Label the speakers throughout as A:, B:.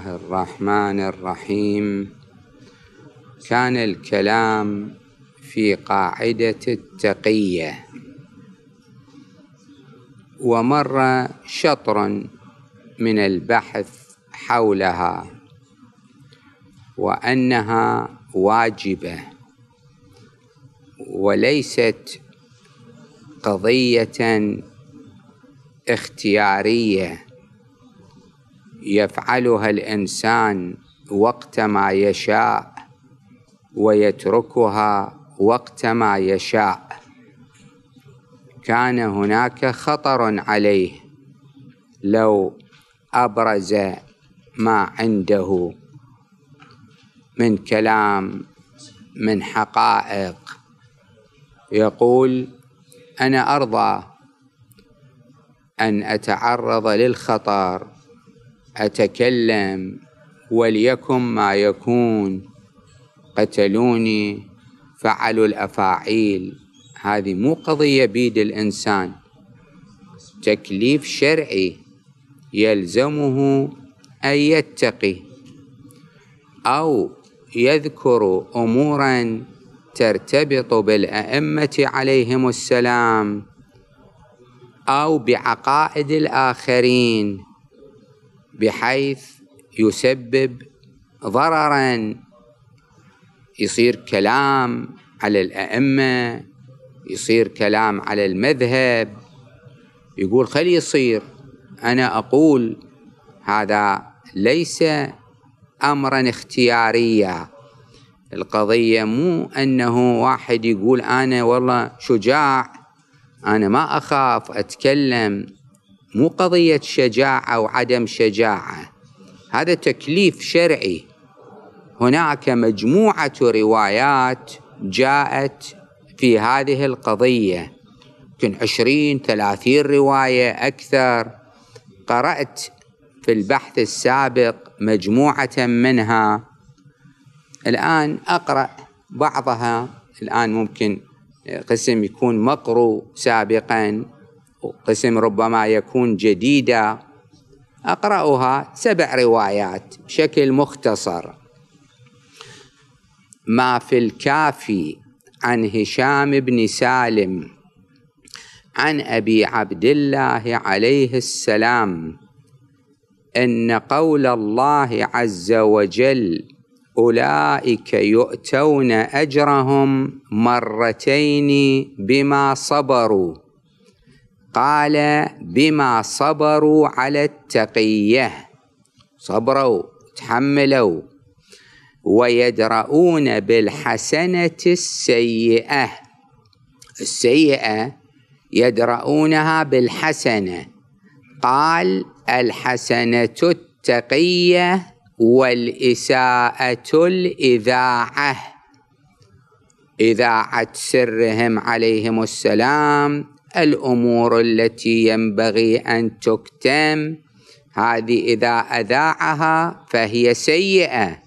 A: الله الرحمن الرحيم كان الكلام في قاعدة التقية ومر شطر من البحث حولها وأنها واجبة وليست قضية اختيارية يفعلها الإنسان وقت ما يشاء ويتركها وقت ما يشاء كان هناك خطر عليه لو أبرز ما عنده من كلام من حقائق يقول أنا أرضى أن أتعرض للخطر أتكلم وليكن ما يكون قتلوني فعلوا الأفاعيل هذه مو قضية بيد الإنسان تكليف شرعي يلزمه أن يتقي أو يذكر أمورا ترتبط بالأئمة عليهم السلام أو بعقائد الآخرين بحيث يسبب ضررا يصير كلام على الأئمة يصير كلام على المذهب يقول خلي يصير أنا أقول هذا ليس أمرا اختياريا القضية مو أنه واحد يقول أنا والله شجاع أنا ما أخاف أتكلم مو قضية شجاعة أو عدم شجاعة هذا تكليف شرعي هناك مجموعة روايات جاءت في هذه القضية يمكن عشرين ثلاثين رواية أكثر قرأت في البحث السابق مجموعة منها الآن أقرأ بعضها الآن ممكن قسم يكون مقروء سابقا قسم ربما يكون جديدة أقرأها سبع روايات بشكل مختصر ما في الكافي عن هشام بن سالم عن أبي عبد الله عليه السلام إن قول الله عز وجل أولئك يؤتون أجرهم مرتين بما صبروا قال بما صبروا على التقية صبروا تحملوا ويدرؤون بالحسنة السيئة السيئة يدرؤونها بالحسنة قال الحسنة التقية والإساءة الإذاعة إذاعة سرهم عليهم السلام الأمور التي ينبغي أن تكتم هذه إذا أذاعها فهي سيئة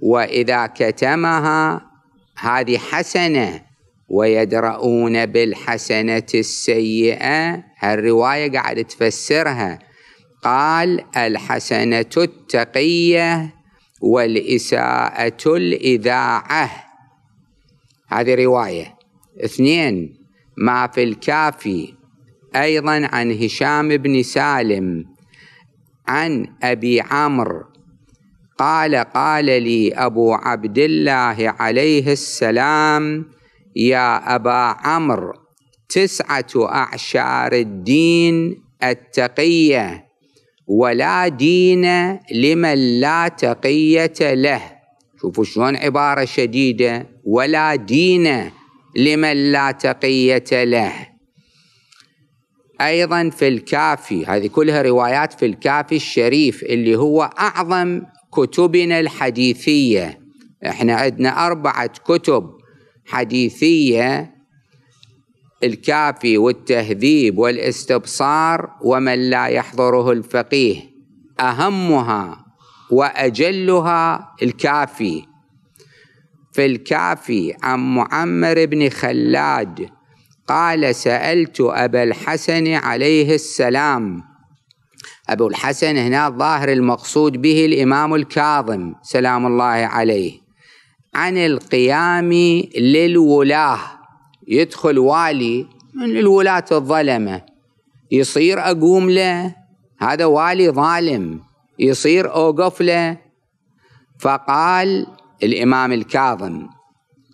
A: وإذا كتمها هذه حسنة ويدرؤون بالحسنة السيئة الرواية قاعد تفسرها قال الحسنة التقية والإساءة الإذاعة هذه رواية اثنين ما في الكافي أيضا عن هشام بن سالم عن أبي عمرو قال قال لي أبو عبد الله عليه السلام يا أبا عمرو تسعة أعشار الدين التقية ولا دين لمن لا تقية له شوفوا شلون عبارة شديدة ولا دين لمن لا تقية له أيضا في الكافي هذه كلها روايات في الكافي الشريف اللي هو أعظم كتبنا الحديثية احنا عندنا أربعة كتب حديثية الكافي والتهذيب والاستبصار ومن لا يحضره الفقيه أهمها وأجلها الكافي في الكافي عن معمر بن خلاد قال سألت أبا الحسن عليه السلام أبو الحسن هنا ظاهر المقصود به الإمام الكاظم سلام الله عليه عن القيام للولاة يدخل والي من الولاة الظلمة يصير أقوم له هذا والي ظالم يصير أوقف له فقال الإمام الكاظم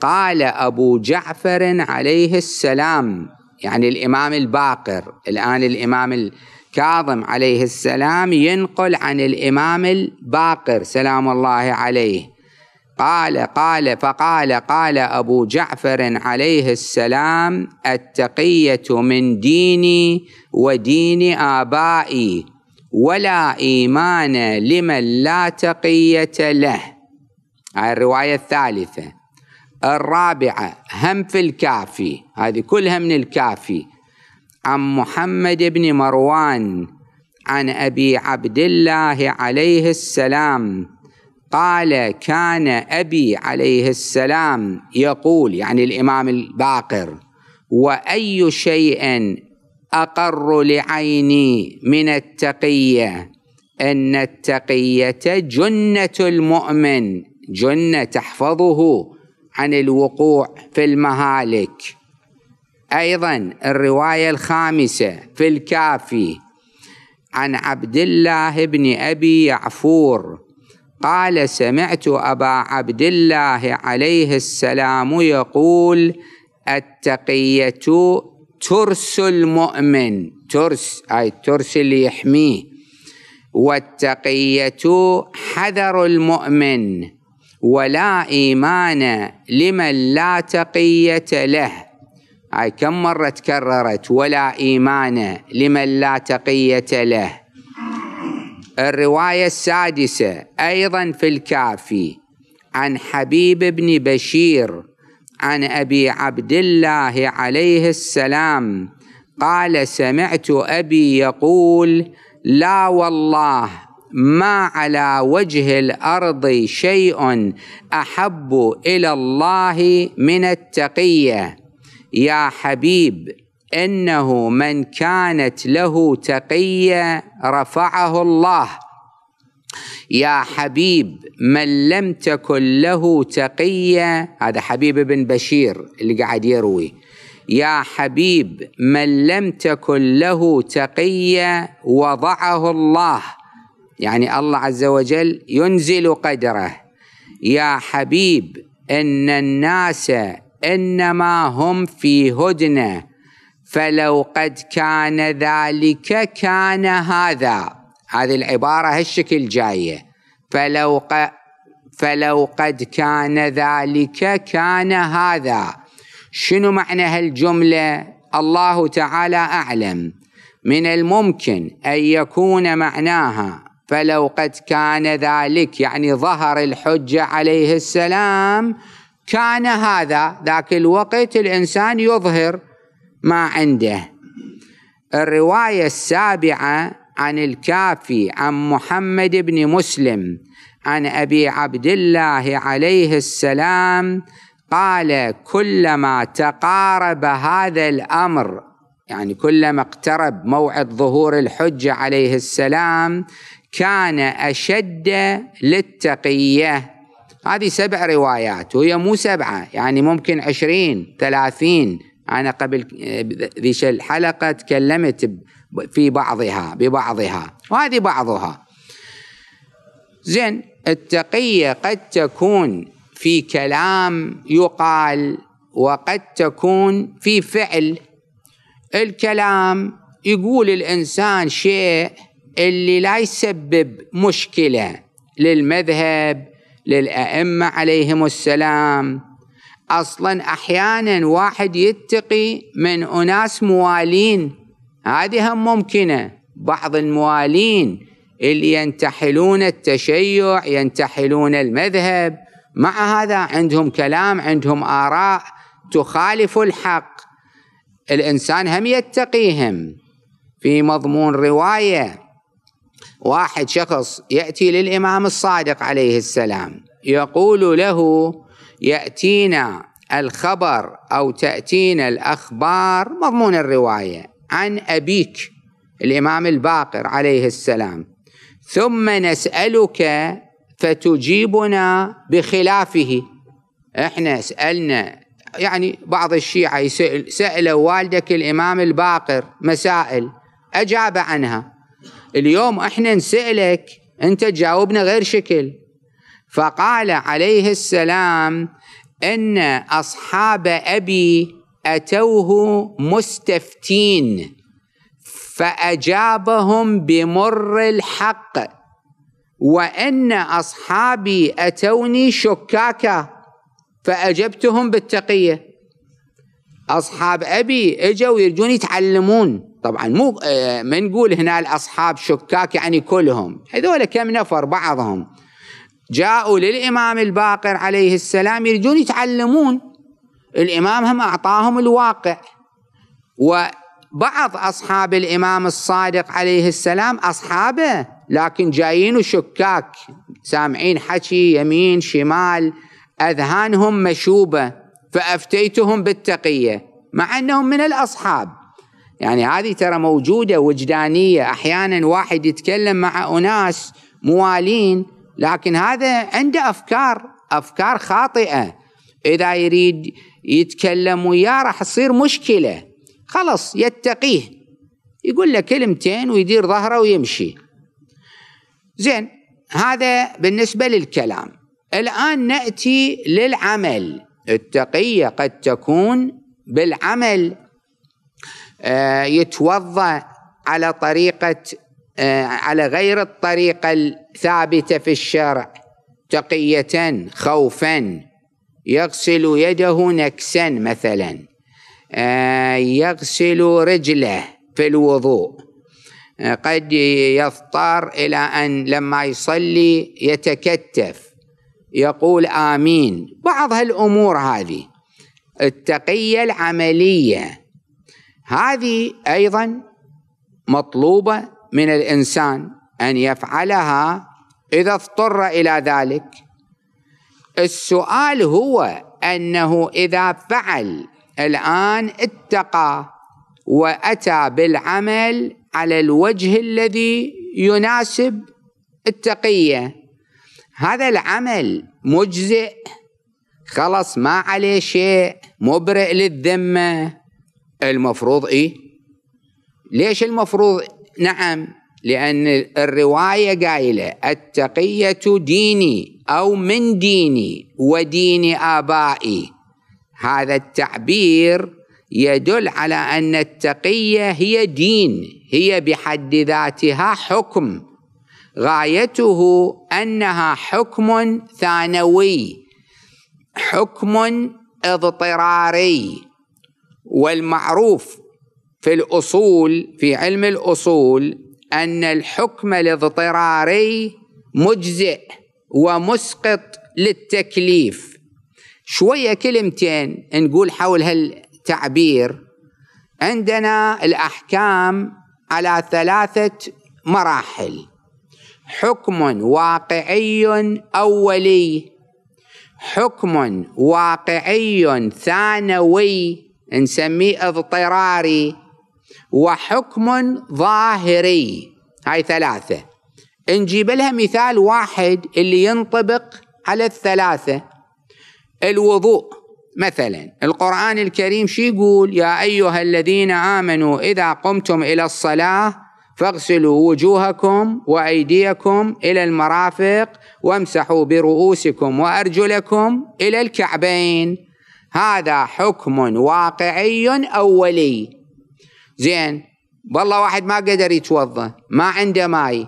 A: قال أبو جعفر عليه السلام يعني الإمام الباقر الآن الإمام الكاظم عليه السلام ينقل عن الإمام الباقر سلام الله عليه قال قال فقال قال أبو جعفر عليه السلام التقية من ديني ودين آبائي ولا إيمان لمن لا تقية له الرواية الثالثة الرابعة هم في الكافي هذه كلها من الكافي عن محمد بن مروان عن أبي عبد الله عليه السلام قال كان أبي عليه السلام يقول يعني الإمام الباقر وأي شيء أقر لعيني من التقية أن التقية جنة المؤمن جنة تحفظه عن الوقوع في المهالك أيضا الرواية الخامسة في الكافي عن عبد الله بن أبي يعفور قال سمعت أبا عبد الله عليه السلام يقول التقية ترس المؤمن ترس أي الترس اللي يحميه والتقية حذر المؤمن ولا إيمان لمن لا تقية له أي كم مرة تكررت ولا إيمان لمن لا تقية له الرواية السادسة أيضا في الكافي عن حبيب بن بشير عن أبي عبد الله عليه السلام قال سمعت أبي يقول لا والله ما على وجه الارض شيء احب الى الله من التقيه يا حبيب انه من كانت له تقيه رفعه الله يا حبيب من لم تكن له تقيه هذا حبيب بن بشير اللي قاعد يروي يا حبيب من لم تكن له تقيه وضعه الله يعني الله عز وجل ينزل قدره يا حبيب ان الناس انما هم في هدنه فلو قد كان ذلك كان هذا هذه العباره هالشكل جايه فلو ق... فلو قد كان ذلك كان هذا شنو معنى هالجمله الله تعالى اعلم من الممكن ان يكون معناها فلو قد كان ذلك يعني ظهر الحجة عليه السلام كان هذا ذاك الوقت الإنسان يظهر ما عنده الرواية السابعة عن الكافي عن محمد بن مسلم عن أبي عبد الله عليه السلام قال كلما تقارب هذا الأمر يعني كلما اقترب موعد ظهور الحجة عليه السلام كان أشد للتقية هذه سبع روايات وهي مو سبعة يعني ممكن عشرين ثلاثين أنا قبل ذي الحلقة تكلمت في بعضها ببعضها وهذه بعضها زين التقية قد تكون في كلام يقال وقد تكون في فعل الكلام يقول الإنسان شيء اللي لا يسبب مشكله للمذهب للائمه عليهم السلام اصلا احيانا واحد يتقي من اناس موالين هذه هم ممكنه بعض الموالين اللي ينتحلون التشيع ينتحلون المذهب مع هذا عندهم كلام عندهم اراء تخالف الحق الانسان هم يتقيهم في مضمون روايه واحد شخص يأتي للإمام الصادق عليه السلام يقول له يأتينا الخبر أو تأتينا الأخبار مضمون الرواية عن أبيك الإمام الباقر عليه السلام ثم نسألك فتجيبنا بخلافه احنا سألنا يعني بعض الشيعة سألوا والدك الإمام الباقر مسائل أجاب عنها اليوم احنا نسألك انت تجاوبنا غير شكل فقال عليه السلام ان اصحاب ابي اتوه مستفتين فاجابهم بمر الحق وان اصحابي اتوني شكاكا فاجبتهم بالتقيه اصحاب ابي اجوا يرجون يتعلمون طبعا مو آه، ما نقول هنا الاصحاب شكاك يعني كلهم هذول كم نفر بعضهم جاءوا للامام الباقر عليه السلام يريدون يتعلمون الامام هم اعطاهم الواقع وبعض اصحاب الامام الصادق عليه السلام اصحابه لكن جايين وشكاك سامعين حكي يمين شمال اذهانهم مشوبه فافتيتهم بالتقيه مع انهم من الاصحاب يعني هذه ترى موجودة وجدانية أحيانا واحد يتكلم مع أناس موالين لكن هذا عنده أفكار أفكار خاطئة إذا يريد يتكلم وياه راح تصير مشكلة خلص يتقيه يقول له كلمتين ويدير ظهره ويمشي زين هذا بالنسبة للكلام الآن نأتي للعمل التقية قد تكون بالعمل آه، يتوضا على طريقه آه، على غير الطريقه الثابته في الشرع تقيه خوفا يغسل يده نكسا مثلا آه، يغسل رجله في الوضوء قد يضطر الى ان لما يصلي يتكتف يقول امين بعض هالامور هذه التقيه العمليه هذه ايضا مطلوبه من الانسان ان يفعلها اذا اضطر الى ذلك السؤال هو انه اذا فعل الان اتقى واتى بالعمل على الوجه الذي يناسب التقيه هذا العمل مجزئ خلص ما عليه شيء مبرئ للذمه المفروض إيه ليش المفروض نعم لأن الرواية قايلة التقية ديني أو من ديني ودين آبائي هذا التعبير يدل على أن التقية هي دين هي بحد ذاتها حكم غايته أنها حكم ثانوي حكم اضطراري والمعروف في الأصول في علم الأصول أن الحكم الاضطراري مجزئ ومسقط للتكليف شوية كلمتين نقول حول هالتعبير عندنا الأحكام على ثلاثة مراحل حكم واقعي أولي حكم واقعي ثانوي نسميه اضطراري وحكم ظاهري هاي ثلاثة نجيب لها مثال واحد اللي ينطبق على الثلاثة الوضوء مثلا القرآن الكريم شو يقول يا أيها الذين آمنوا إذا قمتم إلى الصلاة فاغسلوا وجوهكم وأيديكم إلى المرافق وامسحوا برؤوسكم وأرجلكم إلى الكعبين هذا حكم واقعي أولي زين والله واحد ما قدر يتوضأ ما عنده ماي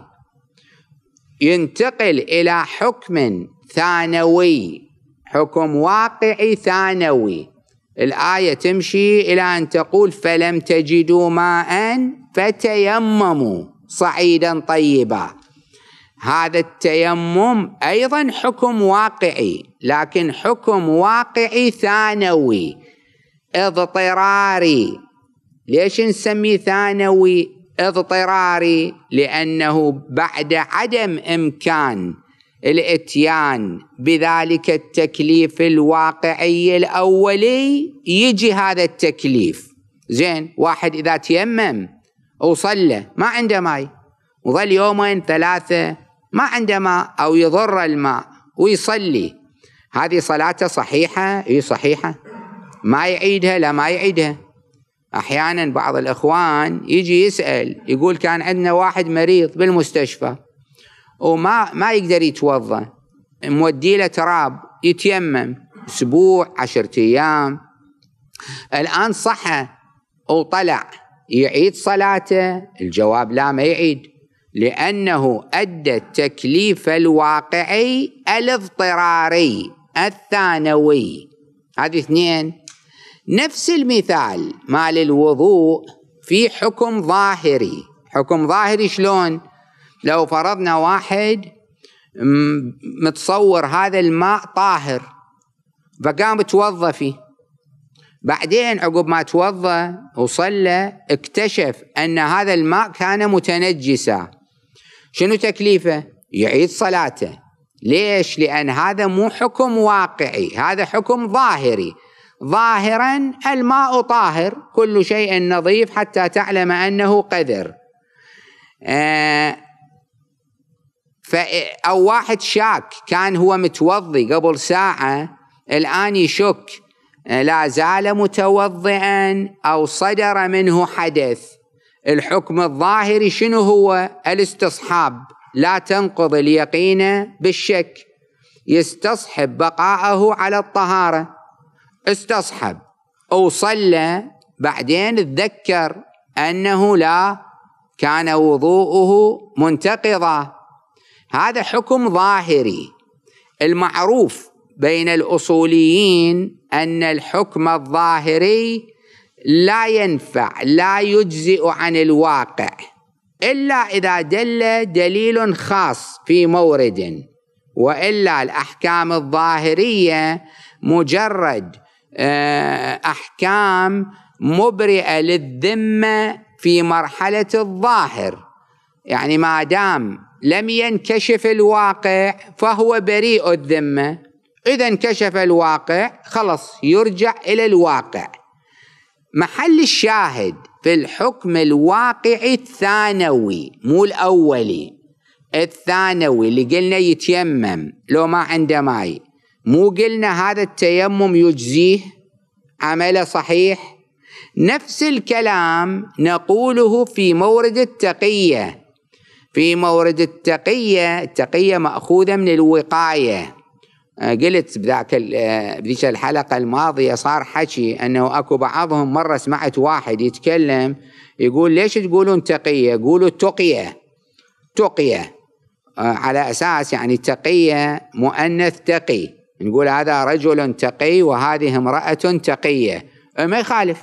A: ينتقل إلى حكم ثانوي حكم واقعي ثانوي الآية تمشي إلى أن تقول فلم تجدوا ماء فتيمموا صعيدا طيبا هذا التيمم ايضا حكم واقعي لكن حكم واقعي ثانوي اضطراري ليش نسميه ثانوي اضطراري لانه بعد عدم امكان الاتيان بذلك التكليف الواقعي الاولي يجي هذا التكليف زين واحد اذا تيمم وصلى ما عنده ماي وظل يومين ثلاثه ما عنده ماء أو يضر الماء ويصلي هذه صلاته صحيحة هي صحيحة ما يعيدها لا ما يعيدها أحيانا بعض الإخوان يجي يسأل يقول كان عندنا واحد مريض بالمستشفى وما ما يقدر يتوضأ مودي له تراب يتيمم أسبوع عشرة أيام الآن صحى وطلع يعيد صلاته الجواب لا ما يعيد لأنه أدى التكليف الواقعي الاضطراري الثانوي هذه اثنين نفس المثال مال الوضوء في حكم ظاهري حكم ظاهري شلون لو فرضنا واحد متصور هذا الماء طاهر فقام توضى فيه بعدين عقب ما توضى وصلى اكتشف أن هذا الماء كان متنجسا شنو تكليفه يعيد صلاته ليش لأن هذا مو حكم واقعي هذا حكم ظاهري ظاهرا الماء طاهر كل شيء نظيف حتى تعلم أنه قذر آه أو واحد شاك كان هو متوضي قبل ساعة الآن يشك آه، لا زال متوضئا أو صدر منه حدث الحكم الظاهري شنو هو الاستصحاب لا تنقض اليقين بالشك يستصحب بقاءه على الطهارة استصحب أو صلى بعدين تذكر أنه لا كان وضوءه منتقضا هذا حكم ظاهري المعروف بين الأصوليين أن الحكم الظاهري لا ينفع لا يجزئ عن الواقع إلا إذا دل دليل خاص في مورد وإلا الأحكام الظاهرية مجرد آه، أحكام مبرئة للذمة في مرحلة الظاهر يعني ما دام لم ينكشف الواقع فهو بريء الذمة إذا انكشف الواقع خلص يرجع إلى الواقع محل الشاهد في الحكم الواقعي الثانوي مو الأولي الثانوي اللي قلنا يتيمم لو ما عنده ماي مو قلنا هذا التيمم يجزيه عمله صحيح نفس الكلام نقوله في مورد التقية في مورد التقية التقية مأخوذة من الوقاية آه، قلت بذاك آه، بذيك الحلقه الماضيه صار حكي انه اكو بعضهم مره سمعت واحد يتكلم يقول ليش تقولون تقيه؟ قولوا تقيه تقيه آه، على اساس يعني تقيه مؤنث تقي نقول هذا رجل تقي وهذه امراه تقيه ما يخالف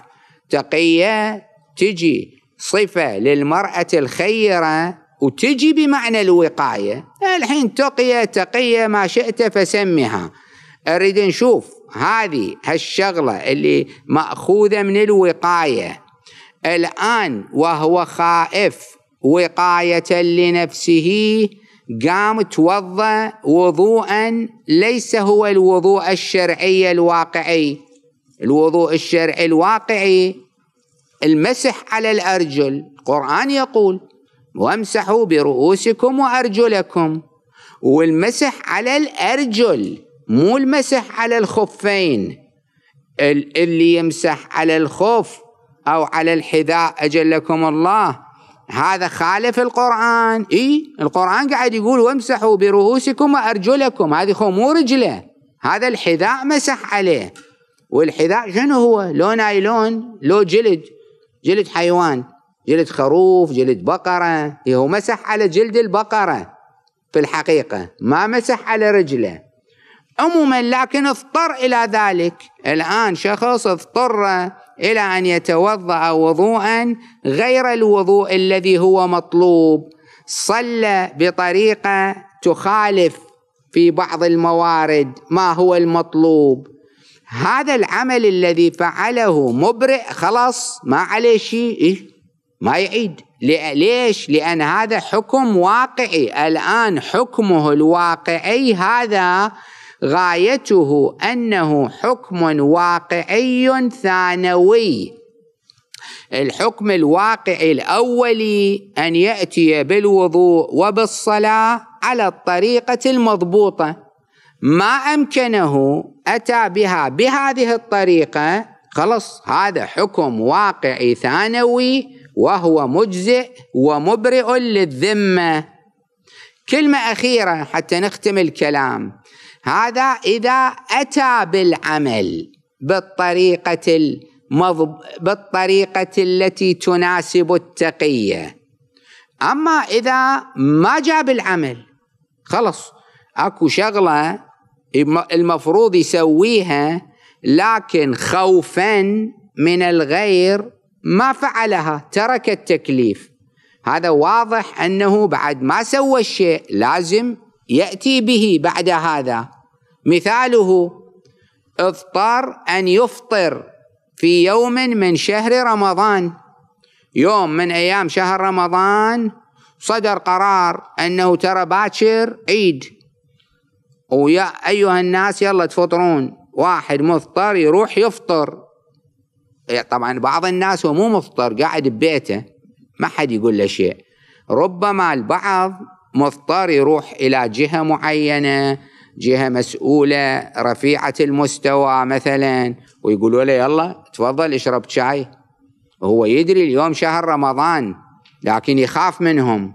A: تقيه تجي صفه للمراه الخيره وتجي بمعنى الوقاية الحين تقية تقية ما شئت فسمها أريد نشوف هذه هالشغلة اللي مأخوذة من الوقاية الآن وهو خائف وقاية لنفسه قام توضأ وضوءا ليس هو الوضوء الشرعي الواقعي الوضوء الشرعي الواقعي المسح على الأرجل القرآن يقول وامسحوا برؤوسكم وارجلكم والمسح على الارجل مو المسح على الخفين اللي يمسح على الخف او على الحذاء اجلكم الله هذا خالف القرآن إي القرآن قاعد يقول وامسحوا برؤوسكم وأرجلكم هذه مو رجله هذا الحذاء مسح عليه والحذاء شنو هو لو نايلون لو جلد جلد حيوان جلد خروف جلد بقرة هو مسح على جلد البقرة في الحقيقة ما مسح على رجله عموما لكن اضطر إلى ذلك الآن شخص اضطر إلى أن يتوضأ وضوءا غير الوضوء الذي هو مطلوب صلى بطريقة تخالف في بعض الموارد ما هو المطلوب هذا العمل الذي فعله مبرئ خلاص ما عليه شيء ما يعيد ليش لأن هذا حكم واقعي الآن حكمه الواقعي هذا غايته أنه حكم واقعي ثانوي الحكم الواقعي الأولي أن يأتي بالوضوء وبالصلاة على الطريقة المضبوطة ما أمكنه أتى بها بهذه الطريقة خلص هذا حكم واقعي ثانوي وهو مجزئ ومبرئ للذمة كلمة أخيرة حتى نختم الكلام هذا إذا أتى بالعمل بالطريقة المضب... بالطريقة التي تناسب التقية أما إذا ما جاء بالعمل خلص أكو شغلة المفروض يسويها لكن خوفا من الغير ما فعلها ترك التكليف هذا واضح أنه بعد ما سوى الشيء لازم يأتي به بعد هذا مثاله اضطر أن يفطر في يوم من شهر رمضان يوم من أيام شهر رمضان صدر قرار أنه ترى باكر عيد ويا أيها الناس يلا تفطرون واحد مفطر يروح يفطر إيه، طبعا بعض الناس هو مو مضطر قاعد ببيته ما حد يقول له شيء ربما البعض مضطر يروح الى جهه معينه جهه مسؤوله رفيعه المستوى مثلا ويقولوا له يلا تفضل اشرب شاي هو يدري اليوم شهر رمضان لكن يخاف منهم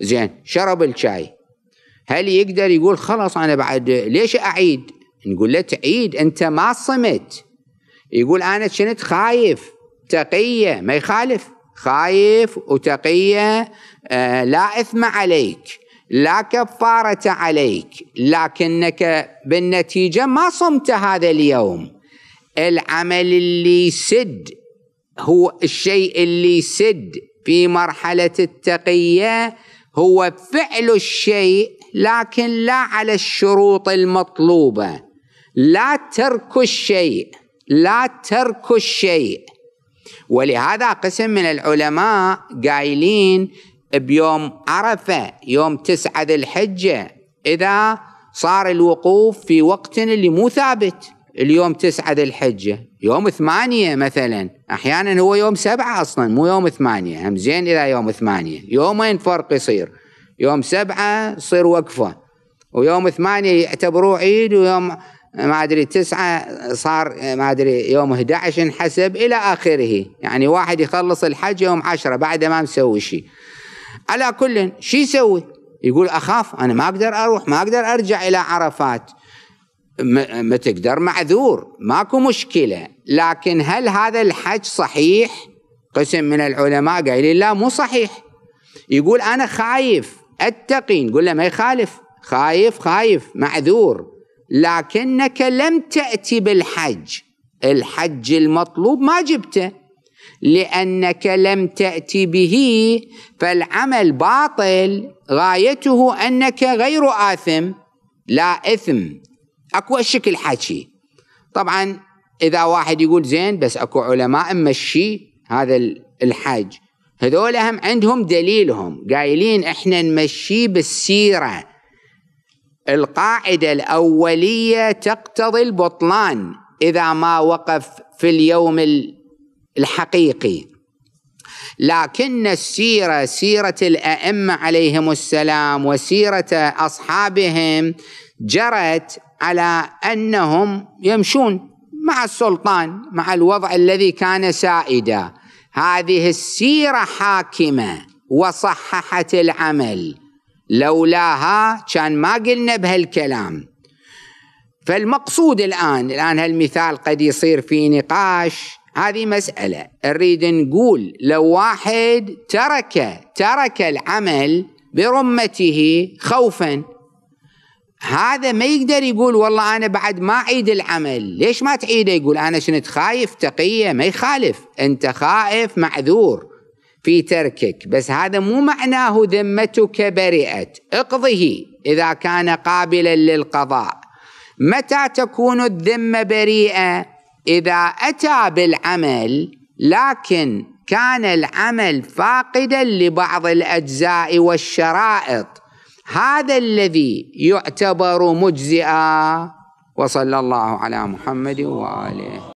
A: زين شرب الشاي هل يقدر يقول خلاص انا بعد ليش اعيد نقول له تعيد انت ما صمت يقول أنا كنت خايف تقية ما يخالف خايف وتقية آه، لا إثم عليك لا كفارة عليك لكنك بالنتيجة ما صمت هذا اليوم العمل اللي يسد هو الشيء اللي يسد في مرحلة التقية هو فعل الشيء لكن لا على الشروط المطلوبة لا ترك الشيء لا ترك الشيء ولهذا قسم من العلماء قايلين بيوم عرفة يوم تسعة ذي الحجة إذا صار الوقوف في وقت اللي مو ثابت اليوم تسعة ذي الحجة يوم ثمانية مثلا أحيانا هو يوم سبعة أصلا مو يوم ثمانية هم زين إلى يوم ثمانية يومين فرق يصير يوم سبعة يصير وقفة ويوم ثمانية يعتبروه عيد ويوم ما أدري تسعة صار ما أدري يوم 11 انحسب إلى آخره يعني واحد يخلص الحج يوم عشرة بعد ما مسوي شيء على كل شو يسوي يقول أخاف أنا ما أقدر أروح ما أقدر أرجع إلى عرفات ما تقدر معذور ماكو مشكلة لكن هل هذا الحج صحيح قسم من العلماء قايلين لا مو صحيح يقول أنا خايف أتقي نقول له ما يخالف خايف خايف معذور لكنك لم تأتي بالحج الحج المطلوب ما جبته لأنك لم تأتي به فالعمل باطل غايته أنك غير آثم لا إثم أكو الشكل حكي طبعا إذا واحد يقول زين بس أكو علماء مشي هذا الحج هذول هم عندهم دليلهم قايلين إحنا نمشي بالسيرة القاعدة الأولية تقتضي البطلان إذا ما وقف في اليوم الحقيقي لكن السيرة سيرة الأئمة عليهم السلام وسيرة أصحابهم جرت على أنهم يمشون مع السلطان مع الوضع الذي كان سائدا هذه السيرة حاكمة وصححت العمل لولاها كان ما قلنا بهالكلام فالمقصود الآن الآن هالمثال قد يصير في نقاش هذه مسألة نريد نقول لو واحد ترك ترك العمل برمته خوفا هذا ما يقدر يقول والله أنا بعد ما أعيد العمل ليش ما تعيده يقول أنا كنت خايف تقية ما يخالف أنت خائف معذور في تركك بس هذا مو معناه ذمتك برئت اقضه إذا كان قابلا للقضاء متى تكون الذمة بريئة إذا أتى بالعمل لكن كان العمل فاقدا لبعض الأجزاء والشرائط هذا الذي يعتبر مجزئا وصلى الله على محمد وآله